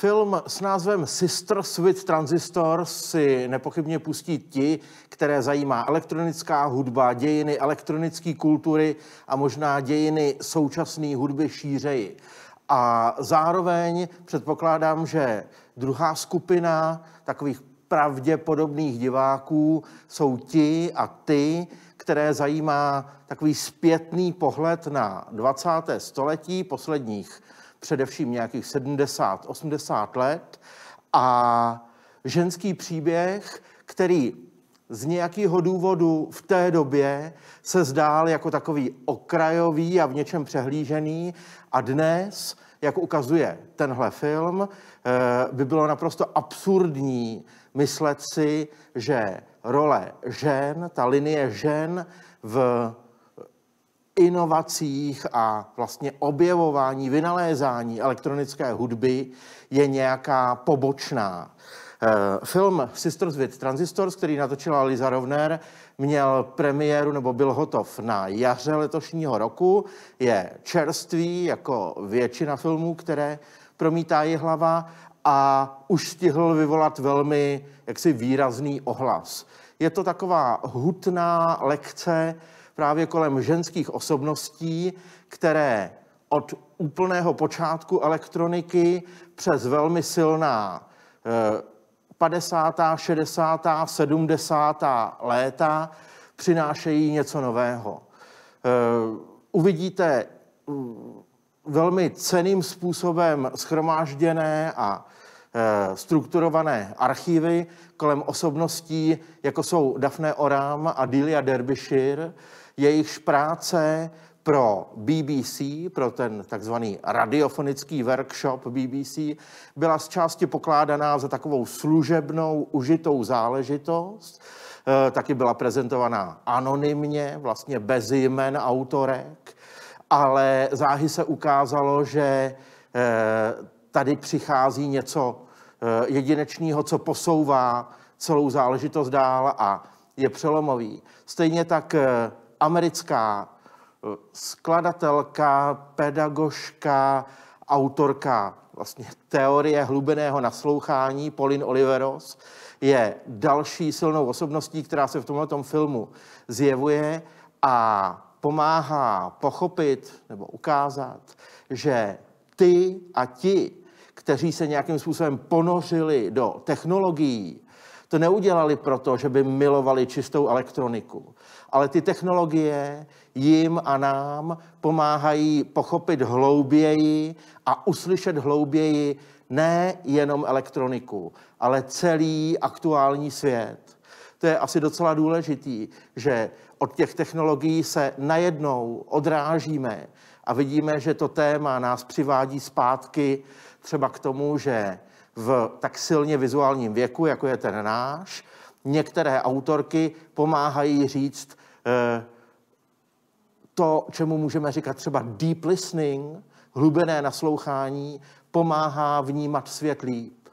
Film s názvem Sisters Sweet Transistor si nepochybně pustí ti, které zajímá elektronická hudba, dějiny elektronické kultury a možná dějiny současné hudby šířeji. A zároveň předpokládám, že druhá skupina takových pravděpodobných diváků jsou ti a ty, které zajímá takový zpětný pohled na 20. století posledních především nějakých 70, 80 let a ženský příběh, který z nějakého důvodu v té době se zdál jako takový okrajový a v něčem přehlížený a dnes, jak ukazuje tenhle film, eh, by bylo naprosto absurdní myslet si, že role žen, ta linie žen v inovacích a vlastně objevování, vynalézání elektronické hudby je nějaká pobočná. Eh, film Sisters with Transistors, který natočila Liza Rovner, měl premiéru nebo byl hotov na jaře letošního roku. Je čerstvý, jako většina filmů, které promítá je hlava a už stihl vyvolat velmi jaksi výrazný ohlas. Je to taková hutná lekce právě kolem ženských osobností, které od úplného počátku elektroniky přes velmi silná 50., 60., 70. léta přinášejí něco nového. Eh, uvidíte mm, velmi ceným způsobem schromážděné a Eh, strukturované archivy kolem osobností, jako jsou Daphne Oram a Delia Derbyshire, jejichž práce pro BBC, pro ten takzvaný radiofonický workshop BBC, byla z části pokládaná za takovou služebnou, užitou záležitost. Eh, taky byla prezentovaná anonymně, vlastně bez jmen autorek, ale záhy se ukázalo, že eh, tady přichází něco eh, jedinečného, co posouvá celou záležitost dál a je přelomový. Stejně tak eh, americká eh, skladatelka, pedagožka, autorka vlastně teorie hlubeného naslouchání Pauline Oliveros je další silnou osobností, která se v tomto filmu zjevuje a pomáhá pochopit nebo ukázat, že ty a ti kteří se nějakým způsobem ponořili do technologií, to neudělali proto, že by milovali čistou elektroniku, ale ty technologie jim a nám pomáhají pochopit hlouběji a uslyšet hlouběji ne jenom elektroniku, ale celý aktuální svět. To je asi docela důležitý, že od těch technologií se najednou odrážíme a vidíme, že to téma nás přivádí zpátky třeba k tomu, že v tak silně vizuálním věku, jako je ten náš, některé autorky pomáhají říct eh, to, čemu můžeme říkat třeba deep listening, hlubené naslouchání, pomáhá vnímat svět líp.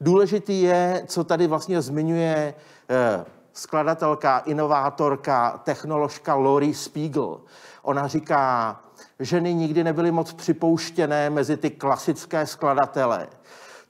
Důležitý je, co tady vlastně zmiňuje eh, skladatelka, inovátorka, technoložka Lori Spiegel. Ona říká, ženy nikdy nebyly moc připouštěné mezi ty klasické skladatele.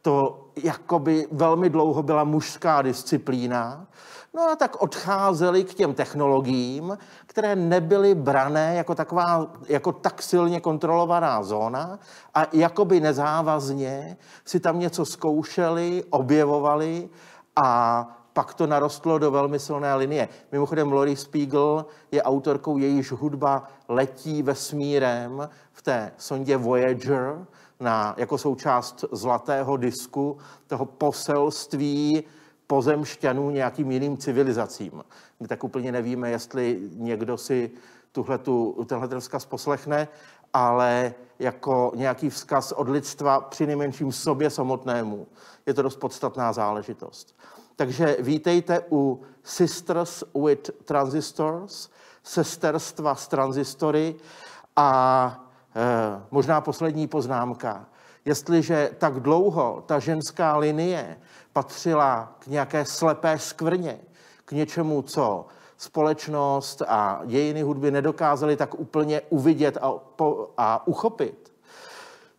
To jakoby velmi dlouho byla mužská disciplína. No a tak odcházeli k těm technologiím, které nebyly brané jako, taková, jako tak silně kontrolovaná zóna a jakoby nezávazně si tam něco zkoušeli, objevovali a pak to narostlo do velmi silné linie. Mimochodem Lori Spiegel je autorkou, jejíž hudba letí vesmírem v té sondě Voyager na, jako součást zlatého disku toho poselství pozemšťanů nějakým jiným civilizacím. My tak úplně nevíme, jestli někdo si tuhletu, tenhle vzkaz poslechne, ale jako nějaký vzkaz od lidstva při nejmenším sobě samotnému. Je to dost podstatná záležitost. Takže vítejte u Sisters with Transistors, sesterstva s transistory a e, možná poslední poznámka. Jestliže tak dlouho ta ženská linie patřila k nějaké slepé skvrně, k něčemu, co společnost a dějiny hudby nedokázaly tak úplně uvidět a, po, a uchopit,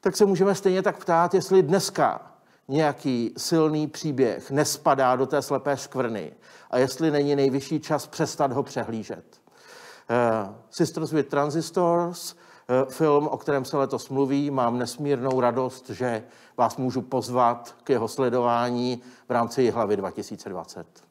tak se můžeme stejně tak ptát, jestli dneska nějaký silný příběh nespadá do té slepé skvrny a jestli není nejvyšší čas přestat ho přehlížet. Uh, Sisters with Transistors Eh, film, o kterém se letos mluví. Mám nesmírnou radost, že vás můžu pozvat k jeho sledování v rámci Hlavy 2020.